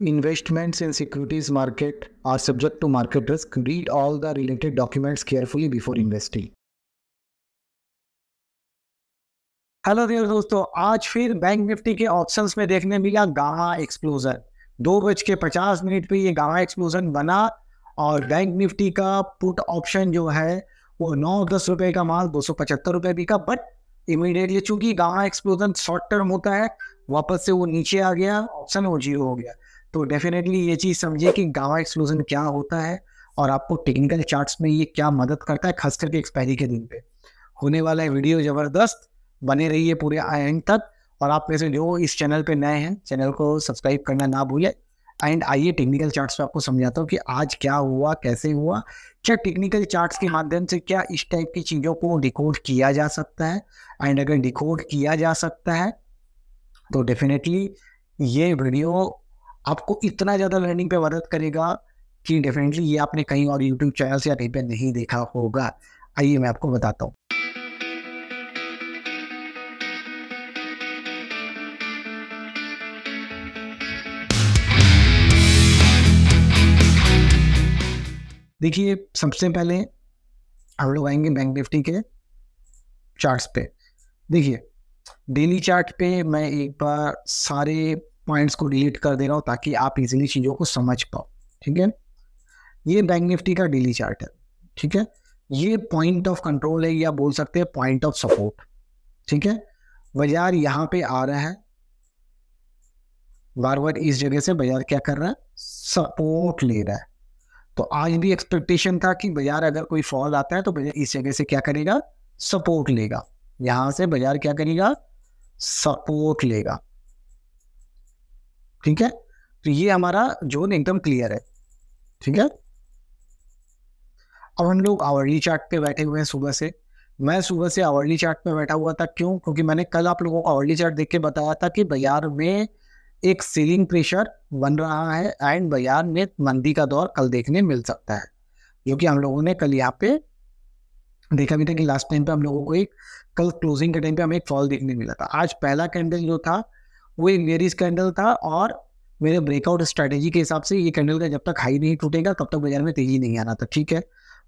Investments in securities market are subject to market risk. Read all the related documents carefully before investing. Hello dear दोस्तों आज फिर bank Nifty के options में देखने मिला gamma एक्सप्लोजर दो बज के पचास मिनट पे ये गामा एक्सप्लोजन बना और बैंक निफ्टी का पुट ऑप्शन जो है वो नौ दस रुपये का माल दो सौ पचहत्तर रुपये का बट इमीडिएटली चूंकि गामा एक्सप्लोजन शॉर्ट टर्म होता है वापस से वो नीचे आ गया ऑप्शन वो जीरो हो गया तो डेफिनेटली ये चीज़ समझिए कि गामा एक्सक्लूजन क्या होता है और आपको टेक्निकल चार्ट्स में ये क्या मदद करता है खास करके एक्सपायरी के दिन पे होने वाला है वीडियो ज़बरदस्त बने रहिए पूरे एंड तक और आप में से जो इस चैनल पे नए हैं चैनल को सब्सक्राइब करना ना भूलें एंड आइए टेक्निकल चार्ट्स पे आपको समझाता हूँ कि आज क्या हुआ कैसे हुआ क्या टेक्निकल चार्ट्स के माध्यम से क्या इस टाइप की चीज़ों को डिकोड किया जा सकता है एंड अगर डिकोड किया जा सकता है तो डेफिनेटली ये वीडियो आपको इतना ज़्यादा लर्निंग पे मदद करेगा कि डेफिनेटली ये आपने कहीं और यूट्यूब चैनल या कहीं पर नहीं देखा होगा आइए मैं आपको बताता हूँ देखिए सबसे पहले हम लोग आएंगे बैंक निफ्टी के चार्ट्स पे देखिए डेली चार्ट पे मैं एक बार सारे पॉइंट्स को डिलीट कर दे रहा हूँ ताकि आप इजीली चीज़ों को समझ पाओ ठीक है ये बैंक निफ्टी का डेली चार्ट है ठीक है ये पॉइंट ऑफ कंट्रोल है या बोल सकते हैं पॉइंट ऑफ सपोर्ट ठीक है बाजार यहाँ पे आ रहा है बार बार इस जगह से बाजार क्या कर रहा है सपोर्ट ले रहा है तो आज भी एक्सपेक्टेशन था कि बाजार अगर कोई फॉल आता है तो बाजार इस जगह से क्या करेगा सपोर्ट लेगा यहाँ से बाजार क्या करेगा सपोर्ट लेगा ठीक है तो ये हमारा जोन एकदम क्लियर है ठीक है अब हम लोग आवर्ली चार्ट पे बैठे हुए हैं सुबह से मैं सुबह से आवर्ली चार्ट पे बैठा हुआ था क्यों क्योंकि मैंने कल आप लोगों को आवर्ली चार्ट देख के बताया था कि बाजार में एक सीलिंग प्रेशर बन रहा है एंड बाजार में मंदी का दौर कल देखने मिल सकता है जो कि हम लोगों ने कल यहाँ पे देखा भी था कि लास्ट टाइम पे हम लोगों को एक कल क्लोजिंग के टाइम पे हमें एक फॉल देखने मिला था आज पहला कैंडल जो था वो एक मेरी कैंडल था और मेरे ब्रेकआउट स्ट्रैटेजी के हिसाब से ये कैंडल का जब तक हाई नहीं टूटेगा तब तक बाजार में तेजी नहीं आना था ठीक है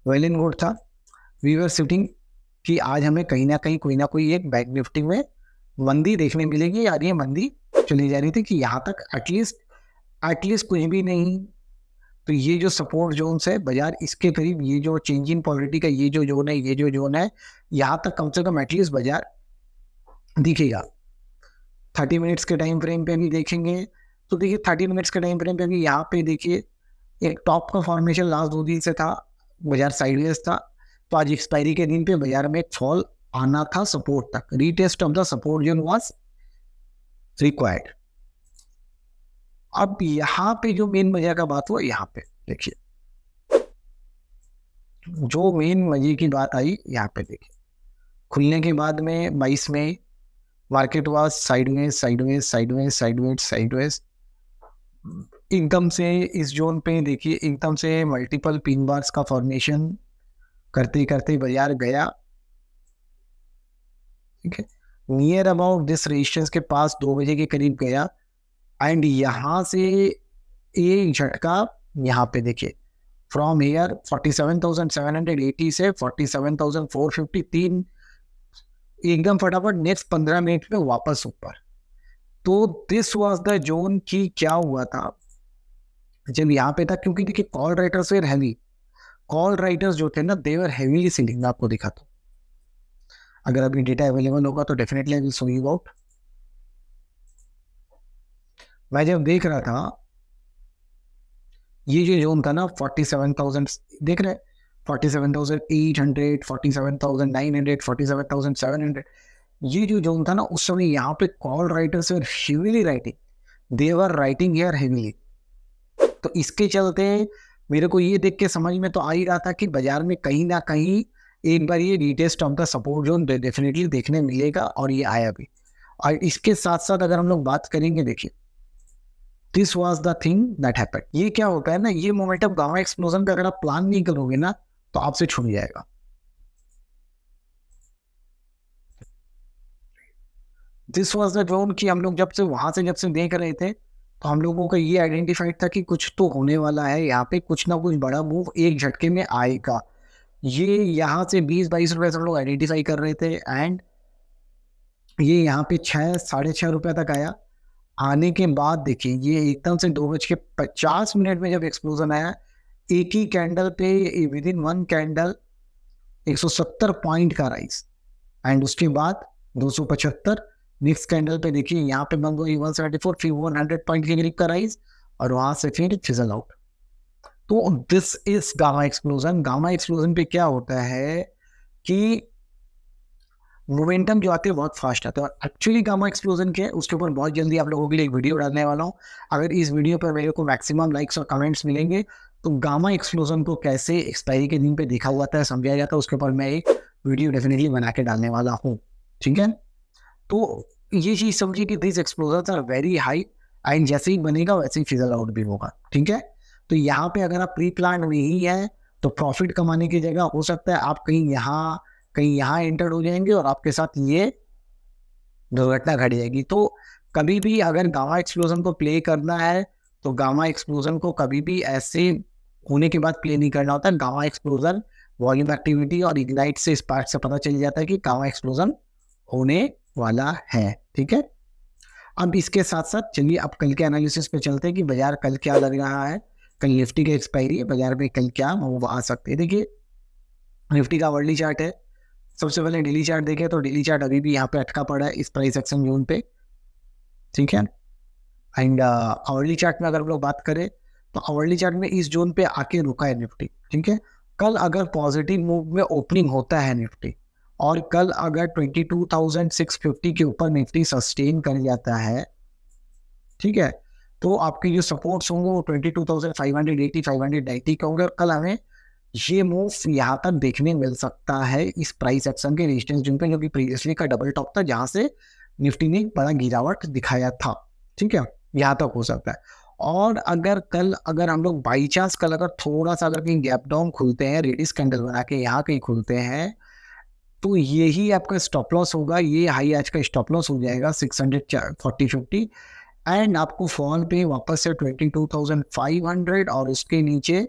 वेल इन गुड था वीवर सिटिंग कि आज हमें कहीं ना कहीं कोई ना कोई एक बैक निफ्टी में मंदी देखने मिलेगी यार ये मंदी चली जा रही थी कि यहाँ तक एटलीस्ट एटलीस्ट कुछ भी नहीं तो ये जो सपोर्ट जोन है बाजार इसके करीब ये जो चेंज इन पॉलिटी का ये जो जोन है ये जो जोन है यहाँ तक कम से कम एटलीस्ट बाजार दिखेगा थर्टी मिनट्स के टाइम फ्रेम पे भी देखेंगे तो देखिए थर्टी मिनट्स के टाइम फ्रेम पे भी यहाँ पे देखिए एक टॉप का फॉर्मेशन लास्ट दो दिन से था बाजार साइडवेज था तो आज एक्सपायरी के दिन पे बाजार में फॉल आना था सपोर्ट तक retest of the support zone was required अब यहाँ पे जो मेन मजा का बात हुआ यहाँ पे देखिए जो मेन मजे की बात आई यहाँ पे देखिए खुलने के बाद में बाईस मई market was sideways sideways sideways sideways sideways इनकम से इस जोन पे देखिए इनकम से मल्टीपल पिन बार्स का फॉर्मेशन करते करते बाजार गया ठीक है नियर अबाउट दिस रेजिस्टेंस के पास दो बजे के करीब गया एंड यहाँ से ये झटका यहाँ पे देखिए from here forty seven seven thousand hundred eighty से forty seven thousand four fifty तीन एकदम फटाफट नेक्स्ट पंद्रह मिनट में वापस ऊपर तो दिस वॉज द जोन की क्या हुआ था जब यहाँ पे था क्योंकि देखिए call writers were heavy call writers जो थे ना देवर हैवी सीलिंग आपको दिखा तो अगर अभी डेटा अवेलेबल होगा तो definitely I will show you out मैं जब देख रहा था ये जो जोन था ना फोर्टी सेवन थाउजेंड देख रहे forty forty forty seven seven seven thousand thousand eight hundred hundred nine thousand seven hundred ये जो जोन था ना उस समय यहाँ पे call writers were heavily writing they were writing here heavily तो इसके चलते मेरे को ये देख के समझ में तो आ ही रहा था कि बाजार में कहीं ना कहीं एक बार ये retest of the support zone definitely देखने मिलेगा और ये आया भी और इसके साथ साथ अगर हम लोग बात करेंगे देखिए this was the thing that happen ये क्या होता है ना ये मोमेंटम गामा एक्सप्लोजन का अगर आप प्लान नहीं करोगे ना तो आपसे छुट जाएगा दिस वॉज द ड्रोन कि हम लोग जब से वहां से जब से देख रहे थे तो हम लोगों का ये आइडेंटिफाइड था कि कुछ तो होने वाला है यहाँ पे कुछ ना कुछ बड़ा मूव एक झटके में आएगा ये यहाँ से बीस बाईस रुपए से हम लोग आइडेंटिफाई कर रहे थे एंड ये यहाँ पे छः साढ़े छः रुपये तक आया आने के बाद देखिए ये एकदम से दो बज के पचास मिनट में जब एक्सप्लोजन आया एक ही कैंडल पे within one candle 170 point का राइज एंड उसके बाद 275 नेक्स्ट कैंडल पे देखिए यहाँ पे बंद हुई फोर फिर वन हंड्रेड पॉइंट के करीब का राइज और वहां से फिर फिजल आउट तो this is gamma explosion gamma explosion पे क्या होता है कि मोमेंटम जो आते हैं बहुत फास्ट आते हैं और एक्चुअली गामा एक्सप्लोजन के उसके ऊपर बहुत जल्दी आप लोगों के लिए एक वीडियो डालने वाला हूँ अगर इस वीडियो पर मेरे को मैक्सिमम लाइक्स और कमेंट्स मिलेंगे तो गामा एक्सप्लोजन को कैसे एक्सपायरी के दिन पे देखा हुआ था समझाया जाता है उसके ऊपर मैं एक वीडियो डेफिनेटली बना के डालने वाला हूँ ठीक है तो ये चीज़ समझिए कि this exposure are very high and जैसे ही बनेगा वैसे ही फिजल आउट भी होगा ठीक है तो यहाँ पे अगर आप प्री प्लान में ही है तो प्रॉफिट कमाने की जगह हो सकता है आप कहीं यहाँ कहीं यहाँ एंटर हो जाएंगे और आपके साथ ये दुर्घटना घट जाएगी तो कभी भी अगर गामा एक्सप्लोजन को प्ले करना है तो गामा एक्सप्लोजन को कभी भी ऐसे होने के बाद प्ले नहीं करना होता गावा एक्सप्लोजन वॉल्यूम एक्टिविटी और इग्नाइट से इस पार्ट से पता चल जाता है कि गावा एक्सप्लोजन होने वाला है ठीक है अब इसके साथ साथ चलिए अब कल के एनालिसिस पे चलते हैं कि बाजार कल क्या लग रहा है कल निफ्टी की एक्सपायरी है बाजार में कल क्या वो आ सकते हैं देखिए निफ्टी का वर्ली चार्ट है सबसे पहले डेली चार्ट देखें तो डेली चार्ट अभी भी यहाँ पे अटका पड़ा है इस प्राइस एक्शन जोन पे ठीक है एंड आवरली चार्ट में अगर हम लोग बात करें तो आवरली चार्ट में इस जोन पे आके रुका है निफ्टी ठीक है कल अगर पॉजिटिव मूव में ओपनिंग होता है निफ्टी और कल अगर फिफ्टी के ऊपर निफ्टी सस्टेन कर जाता है ठीक है तो आपके जो सपोर्ट्स होंगे वो हंड्रेड नाइन्टी के होंगे और कल हमें ये मूव यहाँ तक देखने मिल सकता है इस प्राइस एक्शन के रेजिस्टेंस जोन पे जो कि प्रीवियसली का डबल टॉप था जहाँ से निफ्टी ने बड़ा गिरावट दिखाया था ठीक है यहाँ तक हो सकता है और अगर कल अगर हम लोग बाई चांस कल अगर थोड़ा सा अगर कहीं गैप डाउन खुलते हैं रेडिस कैंडल बना के यहाँ कहीं खुलते हैं तो यही आपका स्टॉप लॉस होगा ये हाई आज का स्टॉप लॉस हो जाएगा six hundred forty fifty and आपको फोन पे वापस से twenty two thousand five hundred और उसके नीचे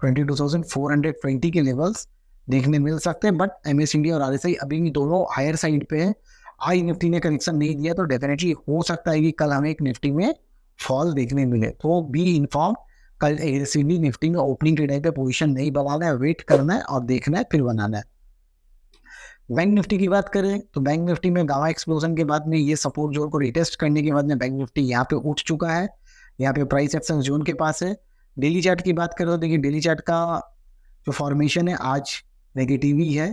twenty two thousand four hundred twenty के लेवल्स देखने मिल सकते हैं बट एम एस इंडिया और आर एस आई अभी भी दोनों हायर साइड पे है आई निफ्टी ने कनेक्शन नहीं दिया तो डेफिनेटली हो सकता है कि कल हमें एक निफ्टी में फॉल देखने मिले तो बी इन्फॉर्म कल सीडी निफ्टी में ओपनिंग के टाइम पे पोजीशन नहीं बनाना है वेट करना है और देखना है फिर बनाना है बैंक निफ्टी की बात करें तो बैंक निफ्टी में गावा एक्सप्लोजन के बाद में ये सपोर्ट जोन को रिटेस्ट करने के बाद में बैंक निफ्टी यहाँ पे उठ चुका है यहाँ पे प्राइस एक्शन जोन के पास है डेली चार्ट की बात करें तो देखिए डेली चार्ट का जो फॉर्मेशन है आज नेगेटिव ही है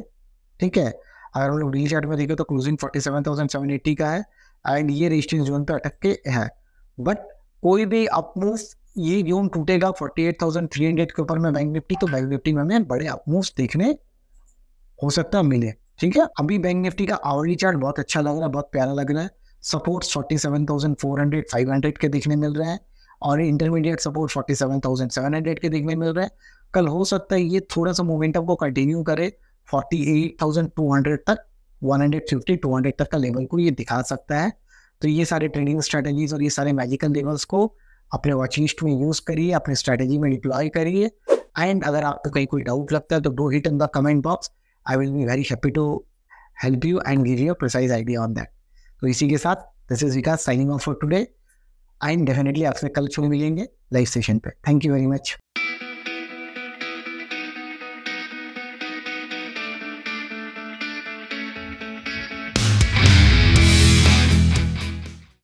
ठीक है अगर हम लोग डेली चार्ट में देखें तो क्लोजिंग फोर्टी का है एंड ये रेजिस्टेंस जोन पर अटक के है बट कोई भी अपमूव ये जोन टूटेगा forty eight thousand three hundred के ऊपर में बैंक निफ्टी तो बैंक निफ्टी में हमें बड़े अपमूव देखने हो सकता है मिले ठीक है अभी बैंक निफ्टी का आवरी चार्ट बहुत अच्छा लग रहा है बहुत प्यारा लग रहा है support forty seven thousand four hundred five hundred के देखने मिल रहे हैं और intermediate support forty seven thousand seven hundred के देखने मिल रहे हैं कल हो सकता है ये थोड़ा सा मोमेंटम को कंटिन्यू करे forty eight thousand two hundred तक one hundred fifty two hundred तक का लेवल को ये दिखा सकता है तो ये सारे ट्रेडिंग स्ट्रेटजीज और ये सारे मैजिकल लेवल्स को अपने वॉच लिस्ट में यूज़ करिए अपने स्ट्रेटजी में डिप्लॉय करिए एंड अगर आपको कहीं कोई डाउट लगता है तो do hit in the comment box I will be very happy to help you and give you precise idea on that तो इसी के साथ this is Vikas signing off for today and definitely आपसे कल शुरू मिलेंगे लाइव सेशन पे thank you very much